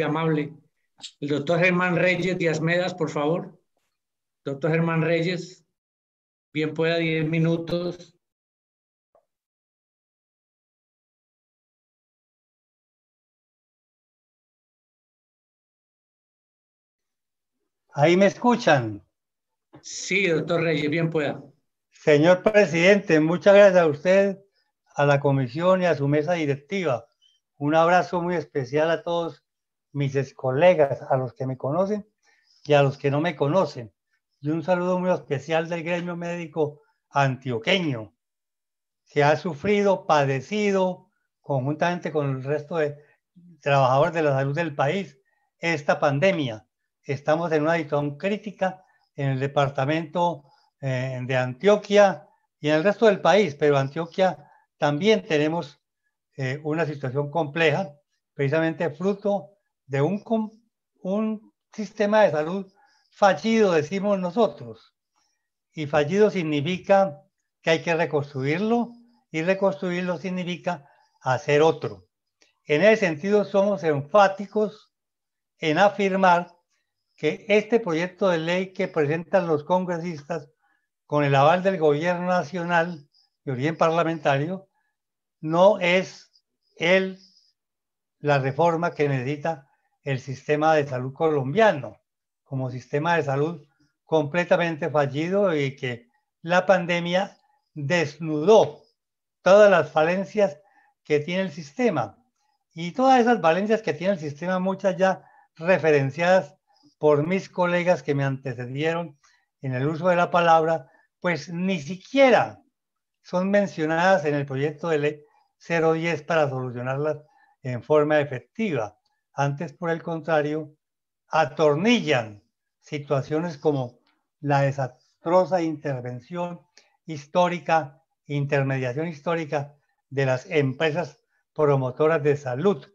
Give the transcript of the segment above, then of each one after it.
amable. El doctor Germán Reyes Díaz Medas, por favor. Doctor Germán Reyes, bien pueda diez minutos. Ahí me escuchan. Sí, doctor Reyes, bien pueda. Señor presidente, muchas gracias a usted, a la comisión y a su mesa directiva. Un abrazo muy especial a todos mis colegas, a los que me conocen y a los que no me conocen. Y un saludo muy especial del gremio médico antioqueño, que ha sufrido, padecido, conjuntamente con el resto de trabajadores de la salud del país, esta pandemia. Estamos en una situación crítica en el departamento eh, de Antioquia y en el resto del país, pero Antioquia también tenemos eh, una situación compleja, precisamente fruto de un, un sistema de salud fallido, decimos nosotros. Y fallido significa que hay que reconstruirlo y reconstruirlo significa hacer otro. En ese sentido, somos enfáticos en afirmar que este proyecto de ley que presentan los congresistas con el aval del gobierno nacional y origen parlamentario no es el, la reforma que necesita el sistema de salud colombiano como sistema de salud completamente fallido y que la pandemia desnudó todas las falencias que tiene el sistema. Y todas esas falencias que tiene el sistema, muchas ya referenciadas por mis colegas que me antecedieron en el uso de la palabra, pues ni siquiera son mencionadas en el proyecto de ley 010 para solucionarlas en forma efectiva. Antes, por el contrario, atornillan situaciones como la desastrosa intervención histórica, intermediación histórica de las empresas promotoras de salud,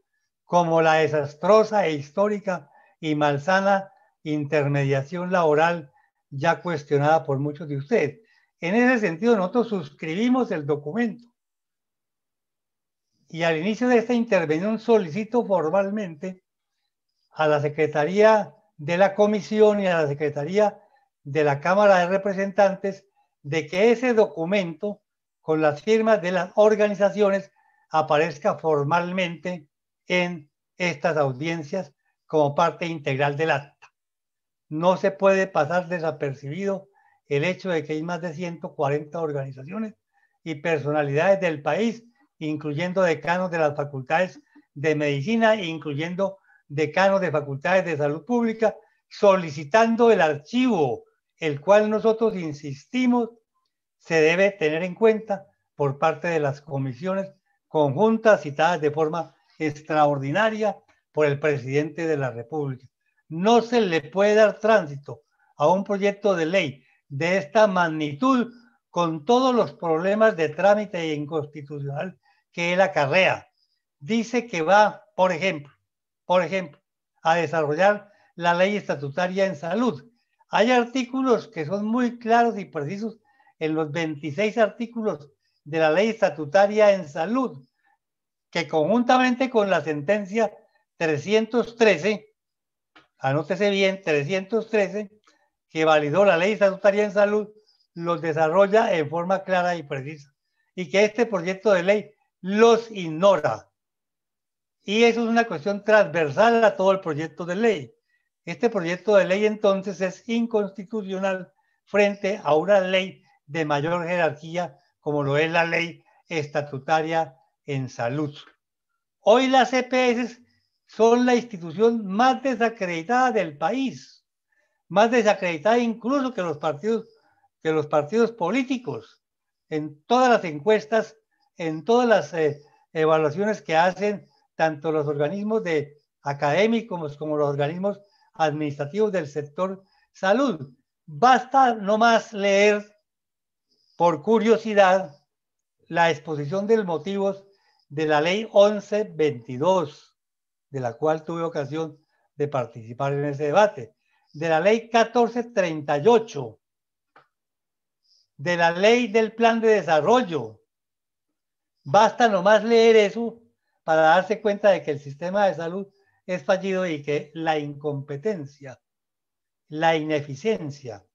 como la desastrosa e histórica y malsana intermediación laboral ya cuestionada por muchos de ustedes. En ese sentido, nosotros suscribimos el documento y al inicio de esta intervención solicito formalmente a la Secretaría de la Comisión y a la Secretaría de la Cámara de Representantes de que ese documento con las firmas de las organizaciones aparezca formalmente en estas audiencias como parte integral del acta. No se puede pasar desapercibido el hecho de que hay más de 140 organizaciones y personalidades del país incluyendo decanos de las facultades de medicina, e incluyendo decanos de facultades de salud pública, solicitando el archivo, el cual nosotros insistimos se debe tener en cuenta por parte de las comisiones conjuntas citadas de forma extraordinaria por el presidente de la República. No se le puede dar tránsito a un proyecto de ley de esta magnitud con todos los problemas de trámite inconstitucional que él acarrea. Dice que va, por ejemplo, por ejemplo, a desarrollar la ley estatutaria en salud. Hay artículos que son muy claros y precisos en los 26 artículos de la ley estatutaria en salud, que conjuntamente con la sentencia 313, anótese bien, 313, que validó la ley estatutaria en salud, los desarrolla en forma clara y precisa. Y que este proyecto de ley los ignora. Y eso es una cuestión transversal a todo el proyecto de ley. Este proyecto de ley entonces es inconstitucional frente a una ley de mayor jerarquía como lo es la ley estatutaria en salud. Hoy las EPS son la institución más desacreditada del país, más desacreditada incluso que los partidos, que los partidos políticos. En todas las encuestas en todas las eh, evaluaciones que hacen tanto los organismos de académicos como los organismos administrativos del sector salud. Basta nomás leer por curiosidad la exposición de motivos de la ley 1122, de la cual tuve ocasión de participar en ese debate, de la ley 1438, de la ley del plan de desarrollo, Basta nomás leer eso para darse cuenta de que el sistema de salud es fallido y que la incompetencia, la ineficiencia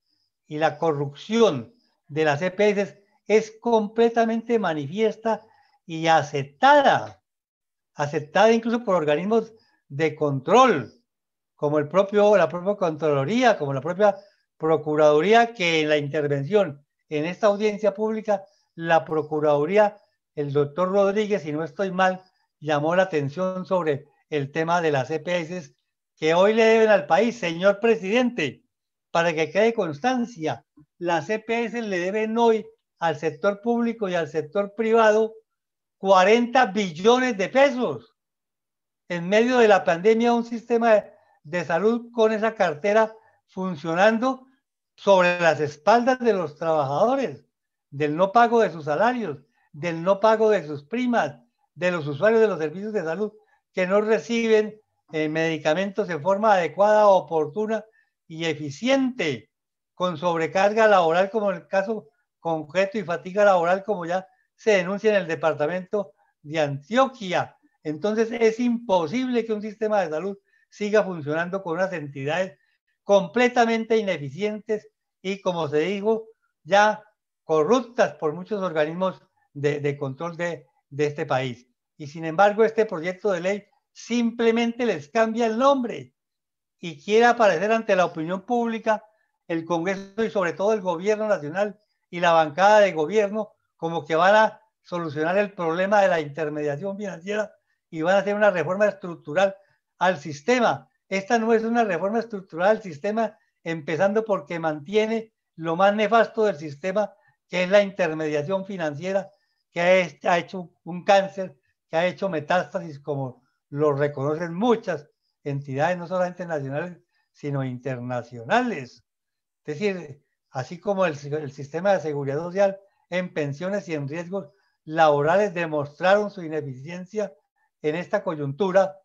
y la corrupción de las EPS es completamente manifiesta y aceptada, aceptada incluso por organismos de control, como el propio, la propia Contraloría, como la propia Procuraduría, que en la intervención en esta audiencia pública, la Procuraduría el doctor Rodríguez, si no estoy mal, llamó la atención sobre el tema de las EPS que hoy le deben al país, señor presidente, para que quede constancia. Las EPS le deben hoy al sector público y al sector privado 40 billones de pesos. En medio de la pandemia, un sistema de salud con esa cartera funcionando sobre las espaldas de los trabajadores, del no pago de sus salarios, del no pago de sus primas, de los usuarios de los servicios de salud que no reciben eh, medicamentos en forma adecuada, oportuna y eficiente, con sobrecarga laboral como en el caso concreto y fatiga laboral como ya se denuncia en el departamento de Antioquia. Entonces es imposible que un sistema de salud siga funcionando con unas entidades completamente ineficientes y, como se dijo, ya corruptas por muchos organismos de, control de, de este país. Y sin embargo, este proyecto de ley simplemente les cambia el nombre y quiere aparecer ante la opinión pública, el Congreso y sobre todo el gobierno nacional y la bancada de gobierno como que van a solucionar el problema de la intermediación financiera y van a hacer una reforma estructural al sistema. Esta no es una reforma estructural al sistema, empezando porque mantiene lo más nefasto del sistema, que es la intermediación financiera que ha hecho un cáncer, que ha hecho metástasis, como lo reconocen muchas entidades, no solamente nacionales, sino internacionales. Es decir, así como el, el sistema de seguridad social en pensiones y en riesgos laborales demostraron su ineficiencia en esta coyuntura,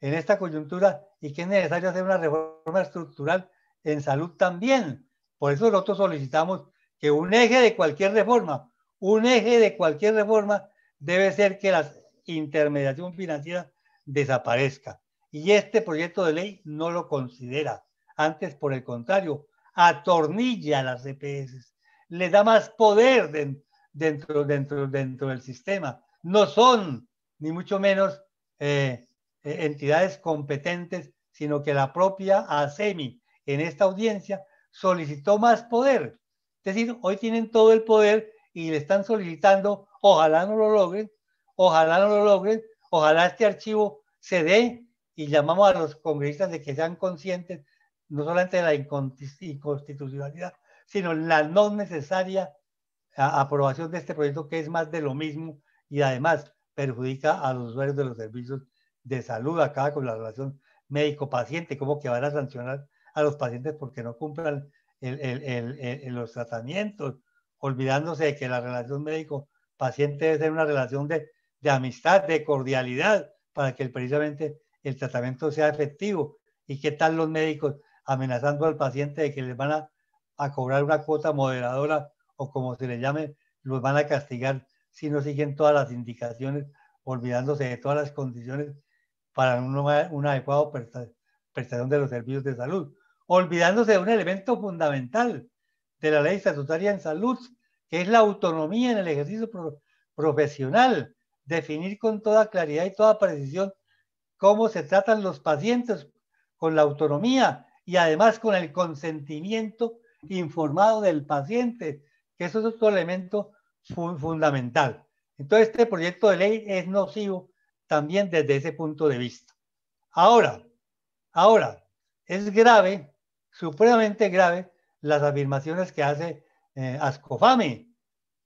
en esta coyuntura, y que es necesario hacer una reforma estructural en salud también. Por eso nosotros solicitamos que un eje de cualquier reforma un eje de cualquier reforma debe ser que la intermediación financiera desaparezca. Y este proyecto de ley no lo considera. Antes, por el contrario, atornilla a las EPS, le da más poder dentro, del sistema. No son, ni mucho menos, eh, eh, entidades competentes, sino que la propia ASEMI en esta audiencia solicitó más poder. Es decir, hoy tienen todo el poder y le están solicitando, ojalá no lo logren, ojalá no lo logren, ojalá este archivo se dé y llamamos a los congresistas de que sean conscientes no solamente de la inconstitucionalidad, sino la no necesaria aprobación de este proyecto que es más de lo mismo y además perjudica a los usuarios de los servicios de salud acá con la relación médico-paciente, como que van a sancionar a los pacientes porque no cumplan los tratamientos olvidándose de que la relación médico-paciente debe ser una relación de, amistad, de cordialidad, para que precisamente el tratamiento sea efectivo. ¿Y qué tal los médicos amenazando al paciente de que les van a, cobrar una cuota moderadora o como se le llame, los van a castigar si no siguen todas las indicaciones, olvidándose de todas las condiciones para una, una adecuada prestación de los servicios de salud, olvidándose de un elemento fundamental de la ley estatutaria en salud, que es la autonomía en el ejercicio profesional, definir con toda claridad y toda precisión cómo se tratan los pacientes con la autonomía y además con el consentimiento informado del paciente, que eso es otro elemento fundamental. Entonces, este proyecto de ley es nocivo también desde ese punto de vista. Ahora, ahora, es grave, supremamente grave, las afirmaciones que hace eh, ASCOFAME,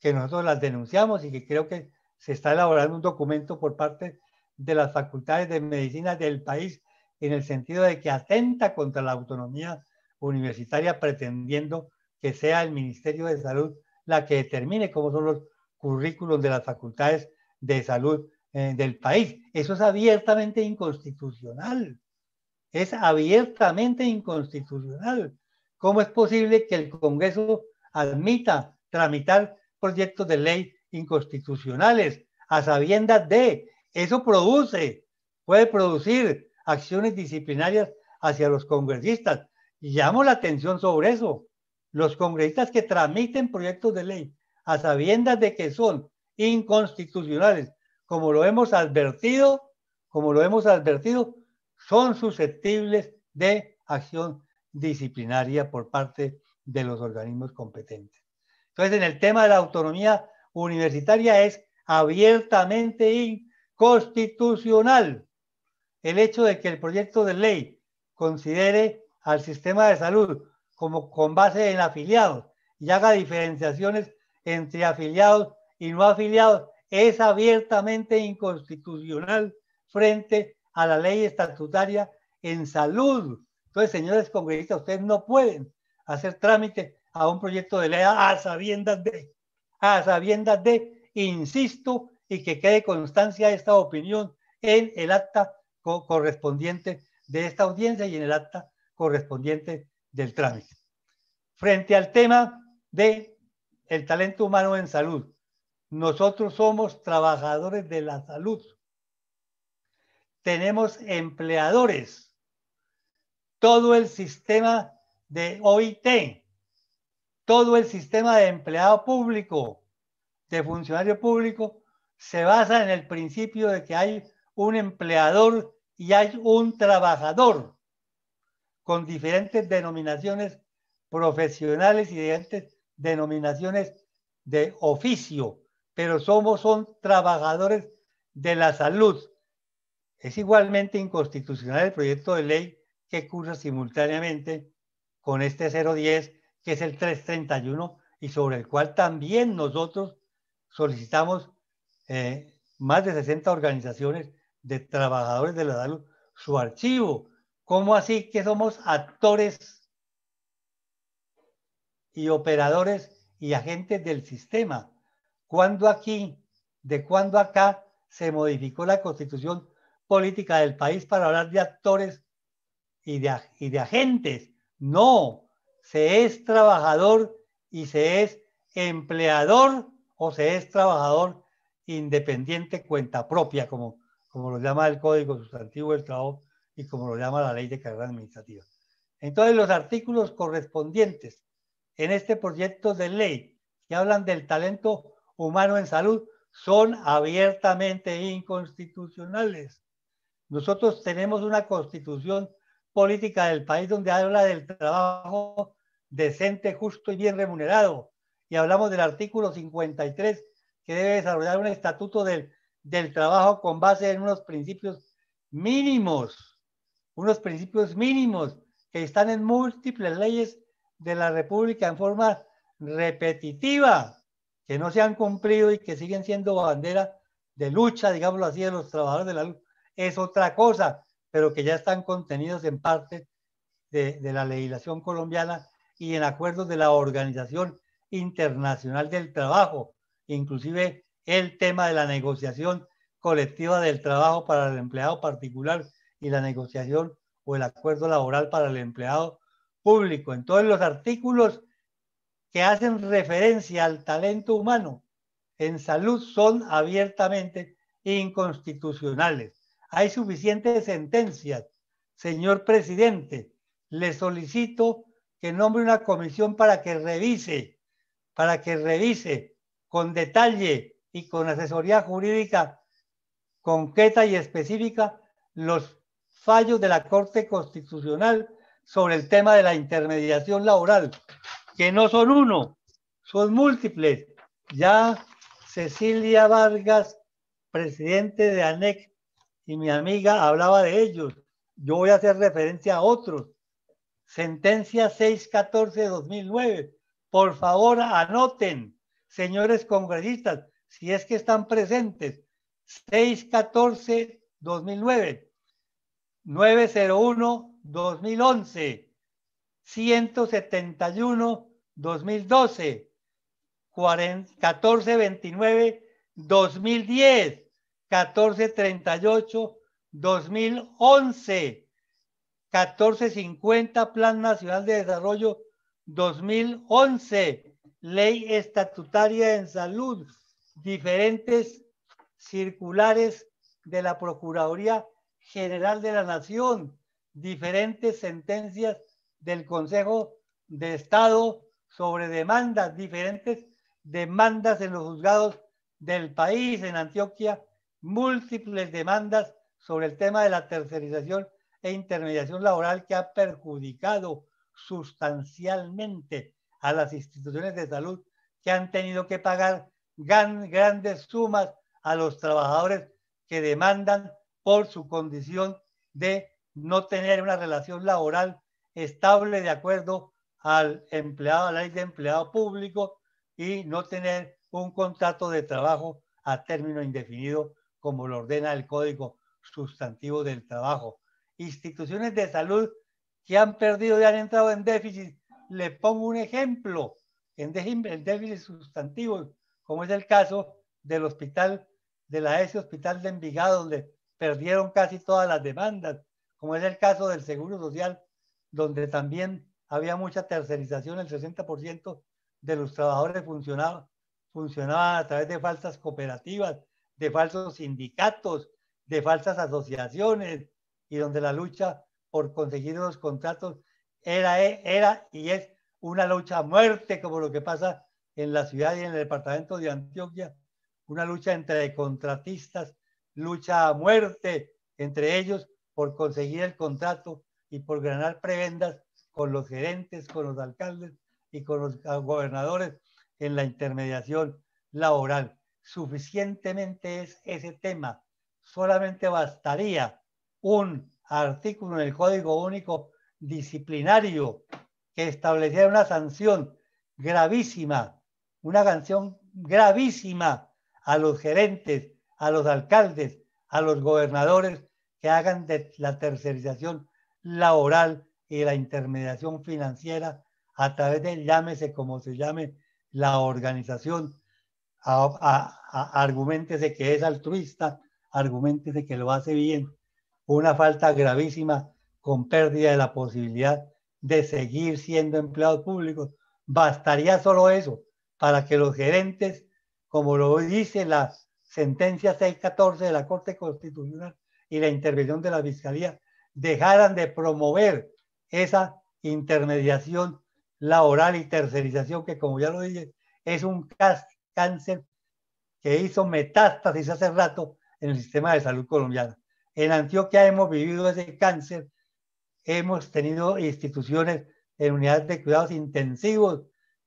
que nosotros las denunciamos y que creo que se está elaborando un documento por parte de las facultades de medicina del país en el sentido de que atenta contra la autonomía universitaria pretendiendo que sea el Ministerio de Salud la que determine cómo son los currículos de las facultades de salud eh, del país. Eso es abiertamente inconstitucional. Es abiertamente inconstitucional. ¿Cómo es posible que el Congreso admita tramitar proyectos de ley inconstitucionales a sabiendas de, eso produce, puede producir acciones disciplinarias hacia los congresistas. Y llamo la atención sobre eso. Los congresistas que tramiten proyectos de ley a sabiendas de que son inconstitucionales, como lo hemos advertido, como lo hemos advertido, son susceptibles de acción disciplinaria por parte de de los organismos competentes. Entonces, en el tema de la autonomía universitaria es abiertamente inconstitucional el hecho de que el proyecto de ley considere al sistema de salud como con base en afiliados y haga diferenciaciones entre afiliados y no afiliados es abiertamente inconstitucional frente a la ley estatutaria en salud. Entonces, señores congresistas, ustedes no pueden hacer trámite a un proyecto de ley a sabiendas de, a sabiendas de, insisto, y que quede constancia esta opinión en el acta correspondiente de esta audiencia y en el acta correspondiente del trámite. Frente al tema de el talento humano en salud, nosotros somos trabajadores de la salud. Tenemos empleadores. Todo el sistema de OIT, todo el sistema de empleado público, de funcionario público, se basa en el principio de que hay un empleador y hay un trabajador con diferentes denominaciones profesionales y diferentes denominaciones de oficio, pero somos son trabajadores de la salud. Es igualmente inconstitucional el proyecto de ley que cursa simultáneamente con este 010, que es el 331, y sobre el cual también nosotros solicitamos eh, más de 60 organizaciones de trabajadores de la salud su archivo. ¿Cómo así que somos actores y operadores y agentes del sistema? ¿Cuándo aquí, de cuándo acá se modificó la constitución política del país para hablar de actores y de agentes no, se es trabajador y se es empleador o se es trabajador independiente cuenta propia, como, lo llama el Código Sustantivo del Trabajo y como lo llama la Ley de Carrera Administrativa. Entonces, los artículos correspondientes en este proyecto de ley que hablan del talento humano en salud son abiertamente inconstitucionales. Nosotros tenemos una constitución política del país donde habla del trabajo decente, justo y bien remunerado. Y hablamos del artículo 53 que debe desarrollar un estatuto del, del trabajo con base en unos principios mínimos, unos principios mínimos que están en múltiples leyes de la República en forma repetitiva, que no se han cumplido y que siguen siendo bandera de lucha, digámoslo así, de los trabajadores de la luz. Es otra cosa pero que ya están contenidos en parte de, la legislación colombiana y en acuerdos de la Organización Internacional del Trabajo, inclusive el tema de la negociación colectiva del trabajo para el empleado particular y la negociación o el acuerdo laboral para el empleado público. Entonces los artículos que hacen referencia al talento humano en salud son abiertamente inconstitucionales. Hay suficientes sentencias. Señor presidente, le solicito que nombre una comisión para que revise, para que revise con detalle y con asesoría jurídica concreta y específica los fallos de la Corte Constitucional sobre el tema de la intermediación laboral, que no son uno, son múltiples. Ya Cecilia Vargas, presidente de ANEC, y mi amiga hablaba de ellos. Yo voy a hacer referencia a otros. Sentencia 614 2009. Por favor, anoten, señores congresistas, si es que están presentes. 614 2009, 901 2011, 171 2012, 1429 2010. 1438, 2011, 1450, Plan Nacional de Desarrollo 2011, Ley Estatutaria en Salud, diferentes circulares de la Procuraduría General de la Nación, diferentes sentencias del Consejo de Estado sobre demandas, diferentes demandas en los juzgados del país, en Antioquia, múltiples demandas sobre el tema de la tercerización e intermediación laboral que ha perjudicado sustancialmente a las instituciones de salud que han tenido que pagar grandes sumas a los trabajadores que demandan por su condición de no tener una relación laboral estable de acuerdo al empleado, a la ley de empleado público y no tener un contrato de trabajo a término indefinido como lo ordena el Código Sustantivo del Trabajo. Instituciones de salud que han perdido y han entrado en déficit. Le pongo un ejemplo en déficit sustantivo, como es el caso del hospital, de la S Hospital de Envigado, donde perdieron casi todas las demandas, como es el caso del Seguro Social, donde también había mucha tercerización, el 60% de los trabajadores funcionaban, funcionaban a través de falsas cooperativas, de falsos sindicatos, de falsas asociaciones, y donde la lucha por conseguir los contratos era, era y es una lucha a muerte, como lo que pasa en la ciudad y en el departamento de Antioquia, una lucha entre contratistas, lucha a muerte entre ellos por conseguir el contrato y por ganar prebendas con los gerentes, con los alcaldes y con los gobernadores en la intermediación laboral suficientemente es ese tema. Solamente bastaría un artículo en el Código Único Disciplinario que estableciera una sanción gravísima, una sanción gravísima a los gerentes, a los alcaldes, a los gobernadores que hagan de la tercerización laboral y la intermediación financiera a través de llámese como se llame la organización a, de que es altruista, argumentos de que lo hace bien, una falta gravísima con pérdida de la posibilidad de seguir siendo empleados públicos. Bastaría solo eso para que los gerentes, como lo dice la sentencia 614 de la Corte Constitucional y la intervención de la Fiscalía, dejaran de promover esa intermediación laboral y tercerización que, como ya lo dije, es un, cáncer que hizo metástasis hace rato en el sistema de salud colombiano. En Antioquia hemos vivido ese cáncer, hemos tenido instituciones en unidades de cuidados intensivos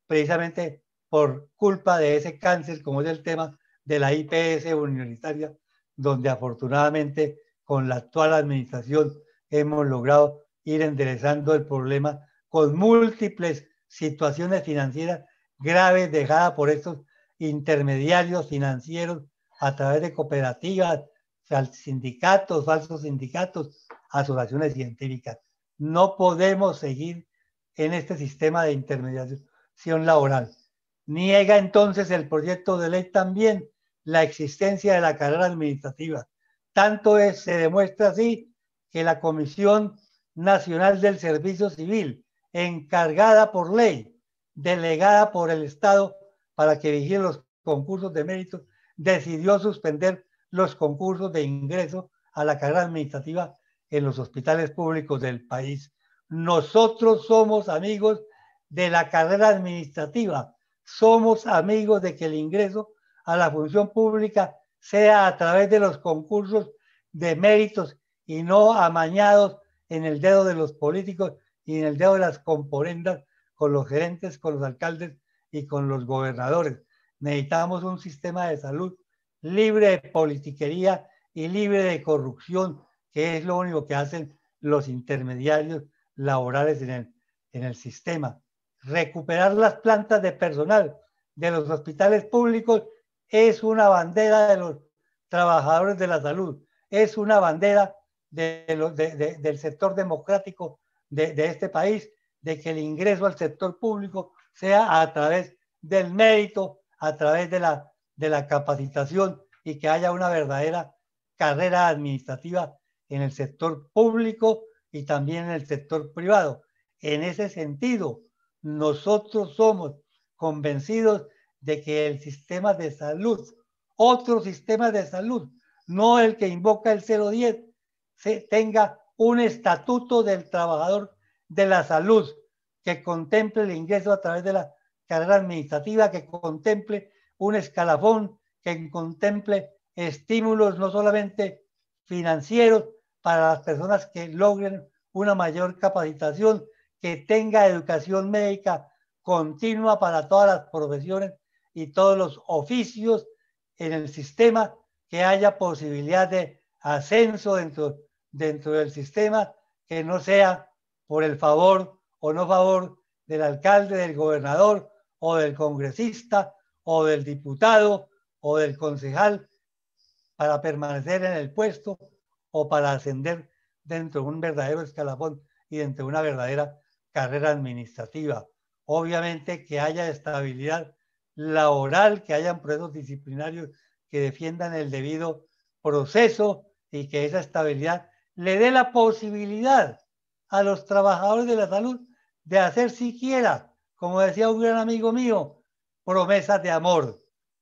precisamente por culpa de ese cáncer, como es el tema de la IPS universitaria, donde afortunadamente con la actual administración hemos logrado ir enderezando el problema con múltiples situaciones financieras graves dejadas por estos intermediarios financieros a través de cooperativas, sindicatos, falsos sindicatos, asociaciones científicas. No podemos seguir en este sistema de intermediación laboral. Niega entonces el proyecto de ley también la existencia de la carrera administrativa. Tanto es, se demuestra así que la Comisión Nacional del Servicio Civil, encargada por ley, delegada por el Estado para que vigilen los concursos de méritos, decidió suspender los concursos de ingreso a la carrera administrativa en los hospitales públicos del país. Nosotros somos amigos de la carrera administrativa, somos amigos de que el ingreso a la función pública sea a través de los concursos de méritos y no amañados en el dedo de los políticos y en el dedo de las componendas con los gerentes, con los alcaldes y con los gobernadores. Necesitamos un sistema de salud libre de politiquería y libre de corrupción, que es lo único que hacen los intermediarios laborales en el, en el sistema. Recuperar las plantas de personal de los hospitales públicos es una bandera de los trabajadores de la salud, es una bandera de, de, del sector democrático de, este país, de que el ingreso al sector público sea a través del mérito, a través de la, de la capacitación y que haya una verdadera carrera administrativa en el sector público y también en el sector privado. En ese sentido, nosotros somos convencidos de que el sistema de salud, otro sistema de salud, no el que invoca el 010, se tenga un estatuto del trabajador de la salud que contemple el ingreso a través de la carrera administrativa, que contemple un escalafón, que contemple estímulos no solamente financieros para las personas que logren una mayor capacitación, que tenga educación médica continua para todas las profesiones y todos los oficios en el sistema, que haya posibilidad de ascenso dentro, dentro del sistema, que no sea por el favor o no favor del alcalde, del gobernador o del congresista o del diputado o del concejal para permanecer en el puesto o para ascender dentro de un verdadero escalafón y dentro de una verdadera carrera administrativa. Obviamente que haya estabilidad laboral, que hayan procesos disciplinarios que defiendan el debido proceso y que esa estabilidad le dé la posibilidad a los trabajadores de la salud de hacer siquiera, como decía un gran amigo mío, promesas de amor.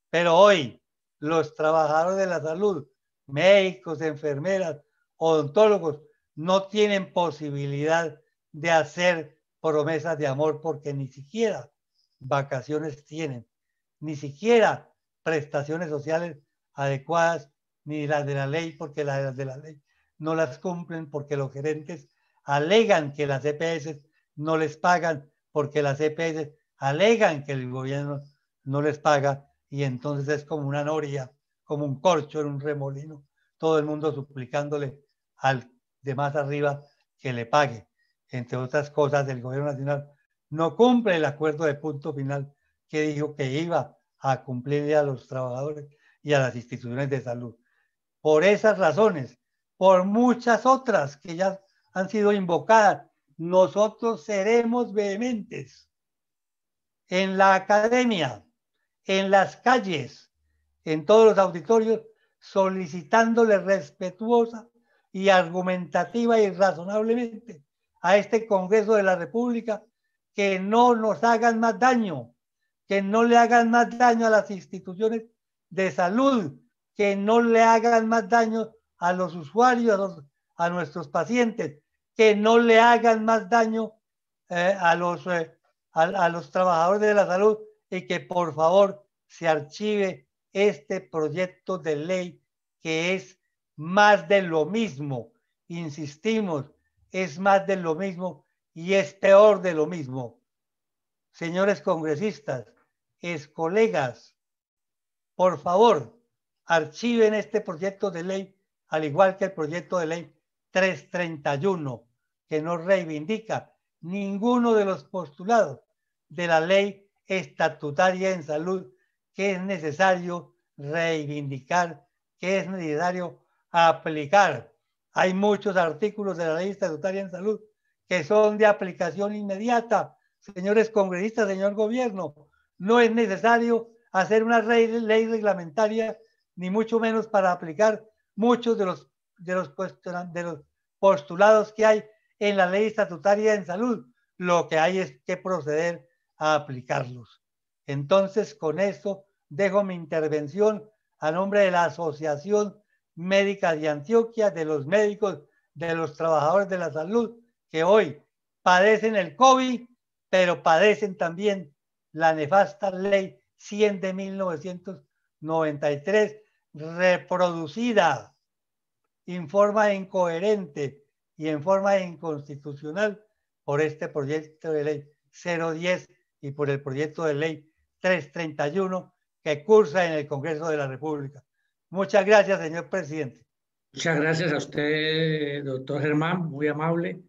Pero hoy los trabajadores de la salud, médicos, enfermeras, odontólogos, no tienen posibilidad de hacer promesas de amor porque ni siquiera vacaciones tienen, ni siquiera prestaciones sociales adecuadas, ni las de la ley, porque las de la ley no las cumplen, porque los gerentes alegan que las EPS no les pagan porque las EPS alegan que el gobierno no les paga y entonces es como una noria, como un corcho en un remolino, todo el mundo suplicándole al de más arriba que le pague. Entre otras cosas, el gobierno nacional no cumple el acuerdo de punto final que dijo que iba a cumplirle a los trabajadores y a las instituciones de salud. Por esas razones, por muchas otras que ya han sido invocadas nosotros seremos vehementes en la academia, en las calles, en todos los auditorios, solicitándole respetuosa y argumentativa y razonablemente a este Congreso de la República que no nos hagan más daño, que no le hagan más daño a las instituciones de salud, que no le hagan más daño a los usuarios, a, nuestros pacientes, que no le hagan más daño eh, a, los, eh, a, los trabajadores de la salud y que por favor se archive este proyecto de ley que es más de lo mismo. Insistimos, es más de lo mismo y es peor de lo mismo. Señores congresistas, es colegas, por favor, archiven este proyecto de ley, al igual que el proyecto de ley 331 que no reivindica ninguno de los postulados de la ley estatutaria en salud que es necesario reivindicar, que es necesario aplicar. Hay muchos artículos de la ley estatutaria en salud que son de aplicación inmediata. Señores congresistas, señor gobierno, no es necesario hacer una ley reglamentaria, ni mucho menos para aplicar muchos de los, de los, postulados que hay en la ley estatutaria en salud. Lo que hay es que proceder a aplicarlos. Entonces, con esto dejo mi intervención a nombre de la Asociación Médica de Antioquia, de los médicos, de los trabajadores de la salud, que hoy padecen el COVID, pero padecen también la nefasta ley 100 de 1993, reproducida, en forma incoherente, y en forma inconstitucional por este proyecto de ley 010 y por el proyecto de ley 331 que cursa en el Congreso de la República. Muchas gracias, señor presidente. Muchas gracias a usted, doctor Germán, muy amable.